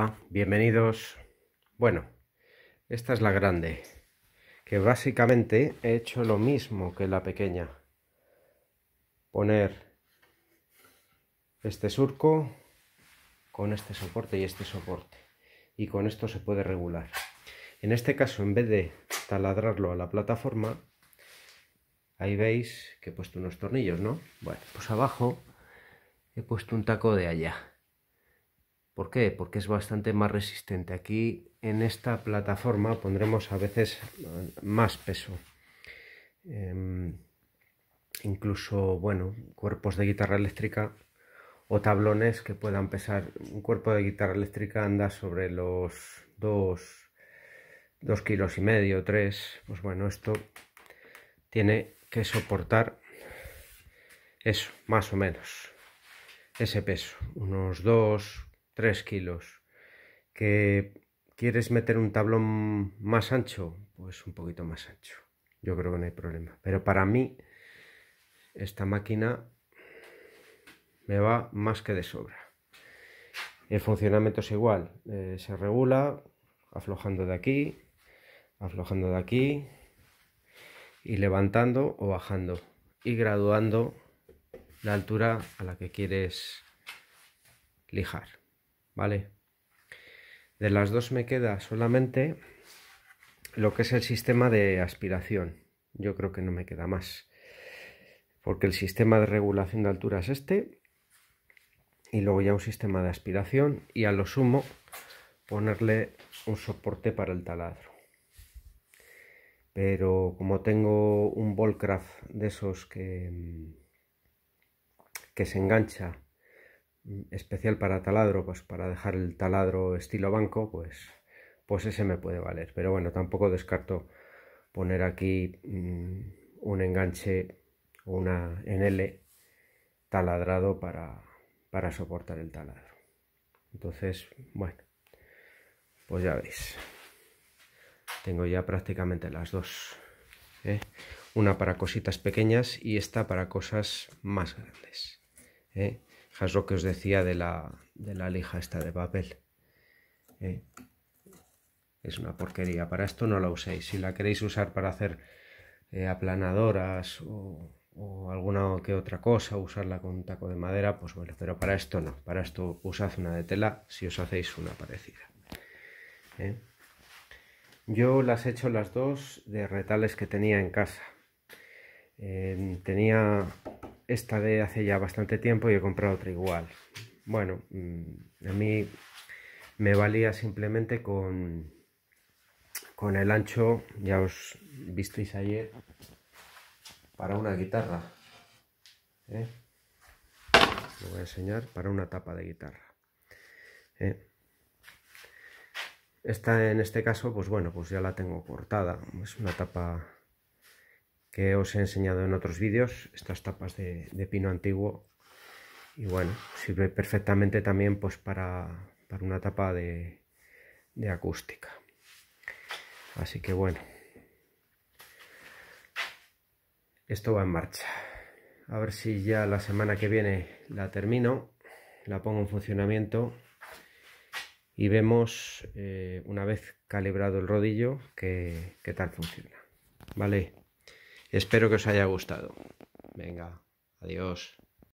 Ah, bienvenidos. Bueno, esta es la grande, que básicamente he hecho lo mismo que la pequeña. Poner este surco con este soporte y este soporte. Y con esto se puede regular. En este caso, en vez de taladrarlo a la plataforma, ahí veis que he puesto unos tornillos, ¿no? Bueno, pues abajo he puesto un taco de allá ¿Por qué? Porque es bastante más resistente. Aquí en esta plataforma pondremos a veces eh, más peso. Em, incluso, bueno, cuerpos de guitarra eléctrica o tablones que puedan pesar. Un cuerpo de guitarra eléctrica anda sobre los 2, 2 kilos y medio, 3. Pues bueno, esto tiene que soportar eso, más o menos, ese peso. Unos 2, 3 kilos. ¿Que quieres meter un tablón más ancho? Pues un poquito más ancho. Yo creo que no hay problema. Pero para mí, esta máquina me va más que de sobra. El funcionamiento es igual. Eh, se regula aflojando de aquí, aflojando de aquí y levantando o bajando y graduando la altura a la que quieres lijar. ¿vale? De las dos me queda solamente lo que es el sistema de aspiración. Yo creo que no me queda más. Porque el sistema de regulación de altura es este. Y luego ya un sistema de aspiración. Y a lo sumo ponerle un soporte para el taladro. Pero como tengo un Volcraft de esos que, mm, que se engancha especial para taladro, pues para dejar el taladro estilo banco, pues, pues ese me puede valer. Pero bueno, tampoco descarto poner aquí mm, un enganche, o una en L taladrado para, para soportar el taladro. Entonces, bueno, pues ya veis. Tengo ya prácticamente las dos. ¿eh? Una para cositas pequeñas y esta para cosas más grandes. ¿eh? Es lo que os decía de la, de la lija esta de papel. Eh, es una porquería. Para esto no la uséis. Si la queréis usar para hacer eh, aplanadoras o, alguna que otra cosa, usarla con un taco de madera, pues bueno, pero para esto no. Para esto usad una de tela si os hacéis una parecida. Eh, yo las he hecho las dos de retales que tenía en casa. tenía esta de hace ya bastante tiempo y he comprado otra igual. Bueno, mm, a mí me valía simplemente con, con el ancho, ya os visteis ayer, para una guitarra. ¿Eh? Lo voy a enseñar para una tapa de guitarra. ¿eh? Esta en este caso, pues bueno, pues ya la tengo cortada. Es una tapa que os he enseñado en otros vídeos, estas tapas de, pino antiguo. Y bueno, sirve perfectamente también pues para, una tapa de, acústica. Así que bueno, esto va en marcha. A ver si ya la semana que viene la termino, la pongo en funcionamiento y vemos eh, una vez calibrado el rodillo qué tal funciona. Vale. Espero que os haya gustado. Venga, adiós.